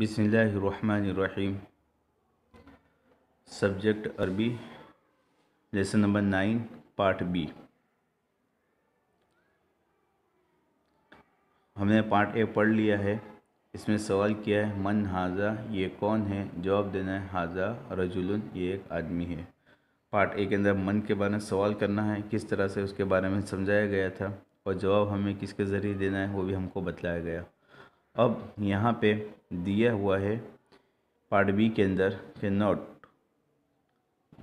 बिसमीम सब्जेक्ट अरबी lesson number nine part B हमने पार्ट ए पढ़ लिया है इसमें सवाल किया है मन हाजा ये कौन है जवाब देना है हाजा रजुल ये एक आदमी है पार्ट ए के अंदर मन के बारे में सवाल करना है किस तरह से उसके बारे में समझाया गया था और जवाब हमें किसके ज़रिए देना है वो भी हमको बतलाया गया अब यहाँ पे दिया हुआ है पार्ट बी के अंदर के नोट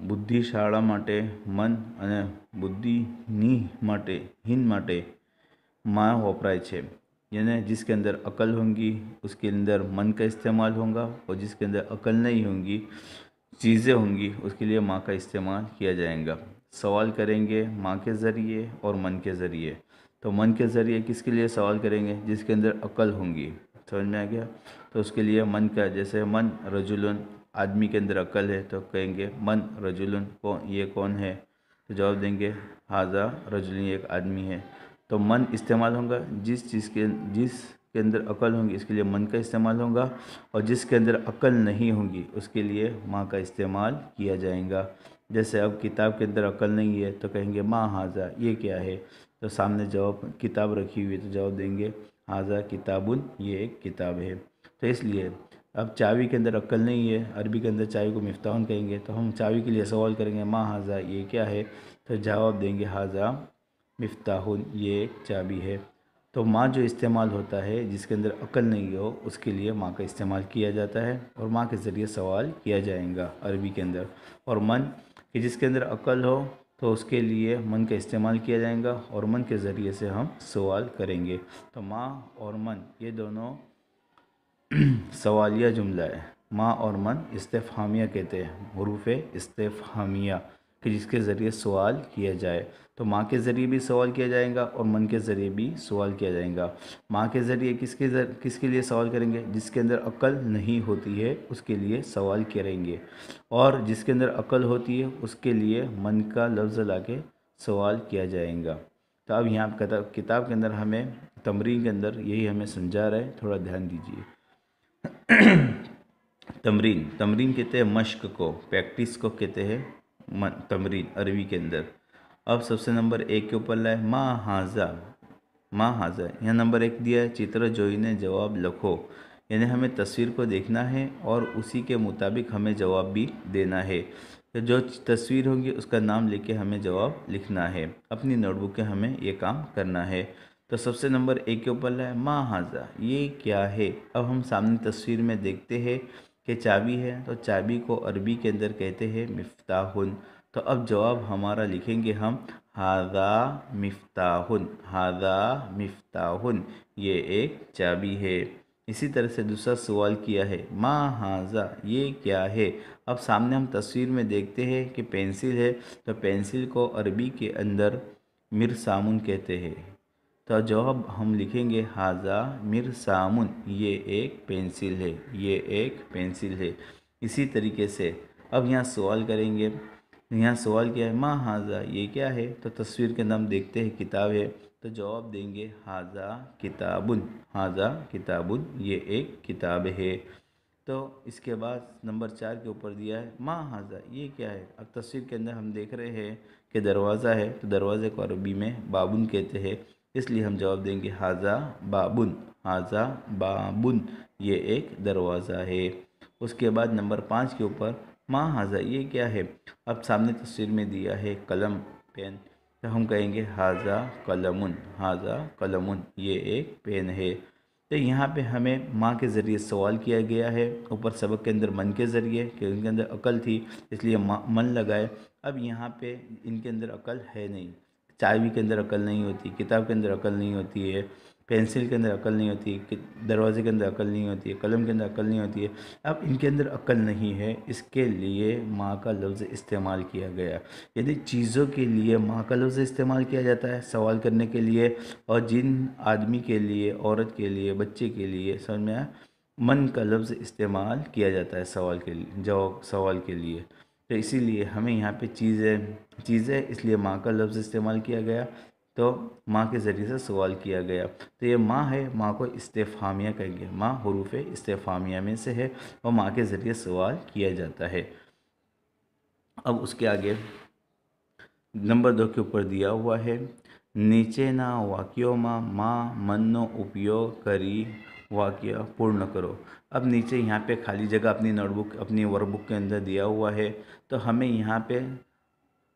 बुद्धिशाला माटे मन अने बुद्धि બુદ્ધિની માટે माटे માટે માં छे यानी जिसके अंदर अकल होंगी उसके अंदर मन का इस्तेमाल होगा और जिसके अंदर अकल नहीं होंगी चीज़ें होंगी उसके लिए माँ का इस्तेमाल किया जाएगा सवाल करेंगे माँ के ज़रिए और मन के ज़रिए तो मन के ज़रिए किसके लिए सवाल करेंगे जिसके अंदर अकल होंगी समझ में आ गया तो उसके लिए मन का जैसे मन रजुलन आदमी के अंदर अकल है तो कहेंगे मन रजुलन कौन ये कौन है तो जवाब देंगे हाजा रजुलन एक आदमी है तो मन इस्तेमाल होगा जिस चीज़ के जिस के अंदर अकल होंगी इसके लिए मन का इस्तेमाल होगा और जिसके अंदर अकल नहीं होगी उसके लिए माँ का इस्तेमाल किया जाएगा जैसे अब किताब के अंदर अकल नहीं है तो कहेंगे माँ हाजा ये क्या है तो सामने जवाब किताब रखी हुई है तो जवाब देंगे हाजा किताबुन ये एक किताब है तो इसलिए अब चावी के अंदर अक्ल नहीं है अरबी के अंदर चावी को मफ्ताहन कहेंगे तो हम चावी के लिए सवाल करेंगे माँ हाजा ये क्या है तो जवाब देंगे हाजा मफ्ताहन ये एक चाबी है तो माँ जो इस्तेमाल होता है जिसके अंदर अक्ल नहीं हो उसके लिए माँ का इस्तेमाल किया जाता है और माँ के ज़रिए सवाल किया जाएगा अरबी के अंदर और मन कि जिसके अंदर अक्ल हो तो उसके लिए मन का इस्तेमाल किया जाएगा और मन के ज़रिए से हम सवाल करेंगे तो माँ और मन ये दोनों सवालिया जुमला है माँ और मन इस्तेफामिया कहते हैं हरूफ इस्तेफामिया कि जिसके ज़रिए सवाल किया जाए तो माँ के ज़रिए भी सवाल किया जाएगा और मन के ज़रिए भी सवाल किया जाएगा माँ के ज़रिए किसके जर, किसके लिए सवाल करेंगे जिसके अंदर अकल नहीं होती है उसके लिए सवाल करेंगे और जिसके अंदर अकल होती है उसके लिए मन का लफ्ज़ ला के सवाल किया जाएगा तो अब यहाँ किताब के अंदर हमें तमरीन के अंदर यही हमें समझा रहा है थोड़ा ध्यान दीजिए तमरीन तमरीन कहते हैं मश्क को प्रैक्टिस को कहते हैं तमरीन अरबी के अंदर अब सबसे नंबर एक के ऊपर लाए माँ हाजा माँ हाजा यहाँ नंबर एक दिया है चित्र जोई ने जवाब लिखो यानी हमें तस्वीर को देखना है और उसी के मुताबिक हमें जवाब भी देना है तो जो तस्वीर होगी उसका नाम लेके हमें जवाब लिखना है अपनी नोटबुक के हमें ये काम करना है तो सबसे नंबर एक के ऊपर लाए माँ हाजा ये क्या है अब हम सामने तस्वीर में देखते हैं के चाबी है तो चाबी को अरबी के अंदर कहते हैं मफ्ताहन तो अब जवाब हमारा लिखेंगे हम हादा मफ्ताहन हादा मफ्ताहन ये एक चाबी है इसी तरह से दूसरा सवाल किया है माँ हाजा ये क्या है अब सामने हम तस्वीर में देखते हैं कि पेंसिल है तो पेंसिल को अरबी के अंदर मिर सामुन कहते हैं तो जवाब हम लिखेंगे हाजा मिर सामुन ये एक पेंसिल है ये एक पेंसिल है इसी तरीके से अब यहाँ सवाल करेंगे यहाँ सवाल क्या है माँ हाजा ये क्या है तो तस्वीर के नाम देखते हैं किताब है तो जवाब देंगे हाजा किताबुन हाजा किताबुन ये एक किताब है तो इसके बाद नंबर चार के ऊपर दिया है माँ हाजा ये क्या है अब तस्वीर के अंदर हम देख रहे हैं कि दरवाज़ा है तो दरवाज़े को अरबी में बाबुन कहते हैं इसलिए हम जवाब देंगे हाजा बाबुन हाजा बाबुन ये एक दरवाज़ा है उसके बाद नंबर पाँच के ऊपर माँ हाजा ये क्या है अब सामने तस्वीर में दिया है कलम पेन तो हम कहेंगे हाजा कलमुन हाजा कलमुन ये एक पेन है तो यहाँ पे हमें माँ के ज़रिए सवाल किया गया है ऊपर सबक के अंदर मन के ज़रिए कि इनके अंदर अकल थी इसलिए मन लगाए अब यहाँ पे इनके अंदर अकल है नहीं चाबी के अंदर अकल नहीं होती किताब के अंदर अकल नहीं होती है पेंसिल के अंदर अकल नहीं होती दरवाजे के अंदर अकल नहीं होती है कलम के अंदर अकल नहीं होती है अब इनके अंदर अकल नहीं है इसके लिए माँ का लफ्ज़ इस्तेमाल किया गया यदि चीज़ों के लिए माँ का लफ्ज़ इस्तेमाल किया जाता है सवाल करने के लिए और जिन आदमी के लिए औरत के लिए बच्चे के लिए समझ में आया मन का लफ्ज़ इस्तेमाल किया जाता है सवाल के लिए जवाब सवाल के लिए तो इसीलिए हमें यहाँ पे चीज़ें चीज़ें इसलिए माँ का लफ्ज़ इस्तेमाल किया गया तो माँ के ज़रिए से सवाल किया गया तो ये माँ है माँ को इस्तेफामिया कहेंगे माँ हरूफ इस्तेफामिया में से है और माँ के ज़रिए सवाल किया जाता है अब उसके आगे नंबर दो के ऊपर दिया हुआ है नीचे ना वाक्यों माँ माँ मन्नो उपयोग करी वाक्य पूर्ण करो अब नीचे यहाँ पे खाली जगह अपनी नोटबुक अपनी वर्कबुक के अंदर दिया हुआ है तो हमें यहाँ पे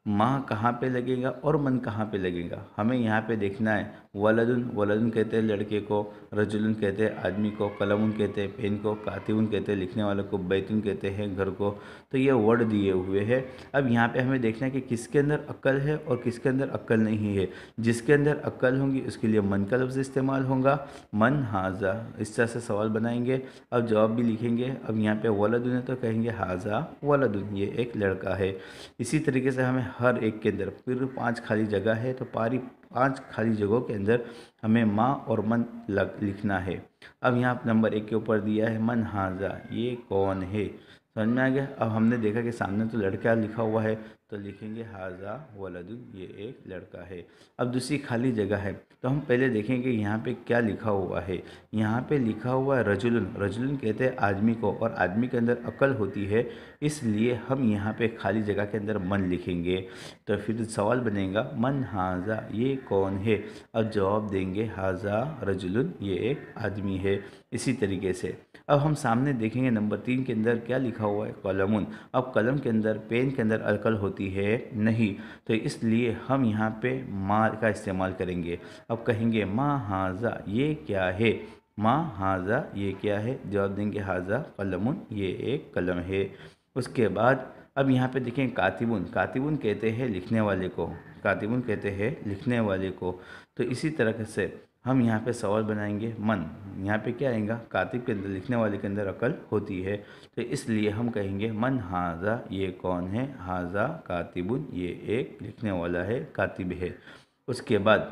माँ कहाँ पे लगेगा और मन कहाँ पे लगेगा हमें यहाँ पे देखना है वलदुन वलदुन कहते हैं लड़के को रजुलन कहते हैं आदमी को कलमुन कहते हैं पेन को कातिबुन कहते हैं लिखने वाले को बैतुन कहते हैं घर को तो ये वर्ड दिए हुए हैं अब यहाँ पे हमें देखना है कि किसके अंदर अक्ल है और किसके अंदर अक्ल नहीं है जिसके अंदर अक्ल होंगी उसके लिए मन का लफ्ज़ इस्तेमाल होगा मन हाजा इस तरह से सवाल बनाएंगे अब जवाब भी लिखेंगे अब यहाँ पर वलदुन है तो कहेंगे हाजा वलदुन ये एक लड़का है इसी तरीके से हमें हर एक के अंदर फिर पांच खाली जगह है तो पारी पांच खाली जगहों के अंदर हमें माँ और मन लग लिखना है अब यहाँ नंबर एक के ऊपर दिया है मन हाजा ये कौन है समझ में आ गया अब हमने देखा कि सामने तो लड़का लिखा हुआ है तो लिखेंगे हाजा वलदुन ये एक लड़का है अब दूसरी खाली जगह है तो हम पहले देखेंगे यहाँ पे क्या लिखा हुआ है यहाँ पे लिखा हुआ है रजुलन रजुलन कहते हैं आदमी को और आदमी के अंदर अकल होती है इसलिए हम यहाँ पे खाली जगह के अंदर मन लिखेंगे तो फिर सवाल बनेगा मन हाजा ये कौन है अब जवाब देंगे हाजा रजुलन ये एक आदमी है इसी तरीके से अब हम सामने देखेंगे नंबर तीन के अंदर क्या लिखा हुआ है कलमुन अब कलम के अंदर पेन के अंदर अकल होती होती है नहीं तो इसलिए हम यहाँ पे माँ का इस्तेमाल करेंगे अब कहेंगे माँ हाजा ये क्या है माँ हाजा ये क्या है जवाब देंगे हाजा कलमुन ये एक कलम है उसके बाद अब यहाँ पे देखें कातिबुन कातिबुन कहते हैं लिखने वाले को कातिबुन कहते हैं लिखने वाले को तो इसी तरह से हम यहाँ पे सवाल बनाएंगे मन यहाँ पे क्या आएगा कातिब के अंदर लिखने वाले के अंदर अकल होती है तो इसलिए हम कहेंगे मन हाजा ये कौन है हाजा कातिबुन ये एक लिखने वाला है कातिब है उसके बाद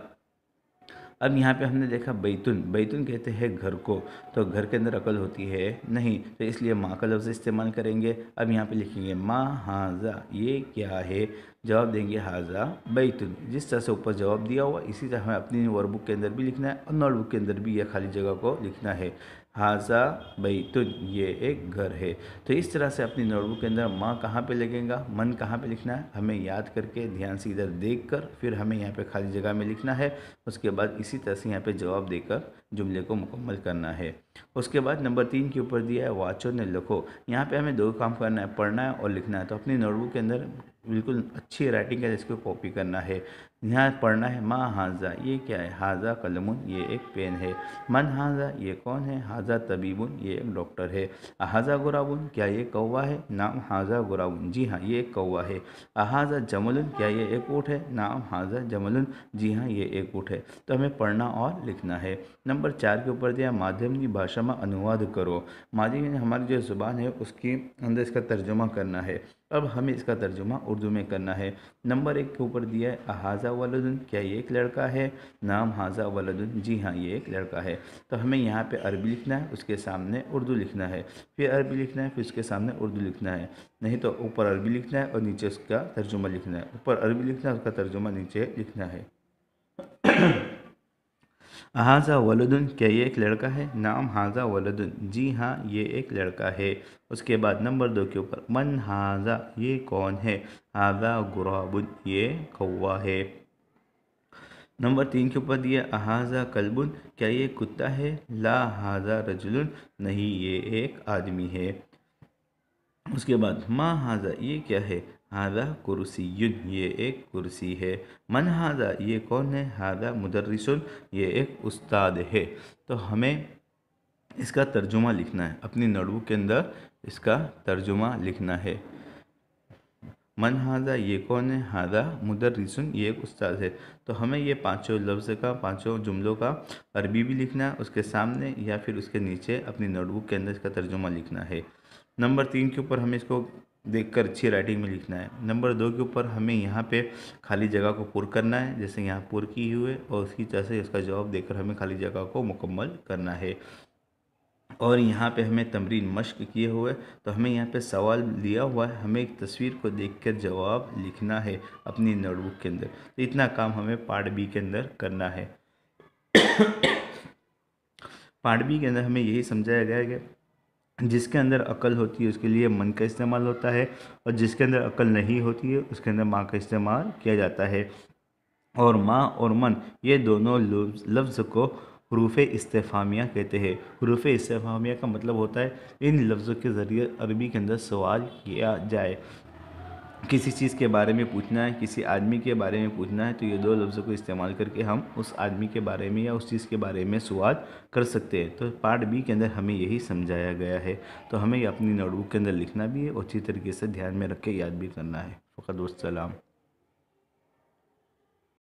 अब यहाँ पे हमने देखा बैतुन बैतुन कहते हैं घर को तो घर के अंदर अकल होती है नहीं तो इसलिए माँ का लफ्ज़ इस्तेमाल करेंगे अब यहाँ पे लिखेंगे माँ हाजा ये क्या है जवाब देंगे हाजा बैतुन जिस तरह से ऊपर जवाब दिया हुआ इसी तरह हमें अपनी वर्क बुक के अंदर भी लिखना है और नोटबुक के अंदर भी यह खाली जगह को लिखना है हाजा बैतुन तो ये एक घर है तो इस तरह से अपनी नोटबुक के अंदर माँ कहाँ पे लगेगा मन कहाँ पे लिखना है हमें याद करके ध्यान से इधर देख कर फिर हमें यहाँ पे खाली जगह में लिखना है उसके बाद इसी तरह से यहाँ पे जवाब देकर जुमले को मुकम्मल करना है उसके बाद नंबर तीन के ऊपर दिया है वाचो ने लिखो यहाँ पर हमें दो काम करना है पढ़ना है और लिखना है तो अपनी नोटबुक के अंदर बिल्कुल अच्छी राइटिंग है जिसको कॉपी करना है यहाँ पढ़ना है माँ हाजा ये क्या है हाजा कलमुन ये एक पेन है मन हाजा ये कौन है हाजा तबीबुन ये एक डॉक्टर है अहाजा गुराबुन क्या ये कौवा है नाम हाजा गुराबुन जी हाँ ये एक कौवा है अहाजा जमलन क्या ये एक ऊँट है नाम हाजा जमलुन जी हाँ ये एक ऊँट है तो हमें पढ़ना और लिखना है नंबर चार के ऊपर दिया माध्यम की भाषा में अनुवाद करो माध्यम हमारी जो ज़ुबान है उसके अंदर इसका तर्जुमा करना है अब हमें इसका तर्जुमा उर्दू में करना है नंबर एक के ऊपर दिया है हाजा वलदन क्या ये एक लड़का है नाम हाजा वलदन जी हाँ ये एक लड़का है तो हमें यहाँ पे अरबी लिखना है उसके सामने उर्दू लिखना है फिर अरबी लिखना है फिर उसके सामने उर्दू लिखना है नहीं तो ऊपर अरबी लिखना है और नीचे उसका तर्जुमा लिखना है ऊपर अरबी लिखना है उसका तर्जुमा नीचे लिखना है हाजा वलुदन क्या ये एक लड़का है नाम हाजा वलदन जी हाँ ये एक लड़का है उसके बाद नंबर दो के ऊपर मन हाजा ये कौन है हाजा गुराबुन ये कौवा है नंबर तीन के ऊपर दिया अहाजा कलबुन क्या ये कुत्ता है ला हाजा रजुलन नहीं ये एक आदमी है उसके बाद माँ हाजा ये क्या है हादा कुर्सीयुन ये एक कुर्सी है मन हादा ये कौन है हादा मुदर्रिसन ये एक उस्ताद है तो हमें इसका तर्जुमा लिखना है अपनी नड़बू के अंदर इसका तर्जुमा लिखना है मन हादा ये कौन है हादा मुदर्रिसन ये एक उस्ताद है तो हमें ये पांचों लफ्ज़ का पांचों जुमलों का अरबी भी लिखना है उसके सामने या फिर उसके नीचे अपनी नोटबुक के अंदर इसका तर्जुमा लिखना है नंबर तीन के ऊपर हमें इसको देखकर अच्छी राइटिंग में लिखना है नंबर दो के ऊपर हमें यहाँ पे खाली जगह को पुर करना है जैसे यहाँ पुर की हुए और उसकी तरह से इसका जवाब देकर हमें खाली जगह को मुकम्मल करना है और यहाँ पे हमें तमरीन मश्क किए हुए तो हमें यहाँ पे सवाल लिया हुआ है हमें एक तस्वीर को देखकर जवाब लिखना है अपनी नोटबुक के अंदर तो इतना काम हमें पार्ट बी के अंदर करना है पार्ट बी के अंदर हमें यही समझाया गया है कि जिसके अंदर अकल होती है उसके लिए मन का इस्तेमाल होता है और जिसके अंदर अकल नहीं होती है उसके अंदर माँ का इस्तेमाल किया जाता है और माँ और मन ये दोनों लफ्ज़ को हरूफ इस्तेफ़ामिया कहते हैं हरूफ इस्तेफ़ामिया का मतलब होता है इन लफ्ज़ों के ज़रिए अरबी के अंदर सवाल किया जाए किसी चीज़ के बारे में पूछना है किसी आदमी के बारे में पूछना है तो ये दो लफ्ज़ों को इस्तेमाल करके हम उस आदमी के बारे में या उस चीज़ के बारे में सवाल कर सकते हैं तो पार्ट बी के अंदर हमें यही समझाया गया है तो हमें अपनी नोटबुक के अंदर लिखना भी है और अच्छी तरीके से ध्यान में रख के याद भी करना है फ़कत वसलाम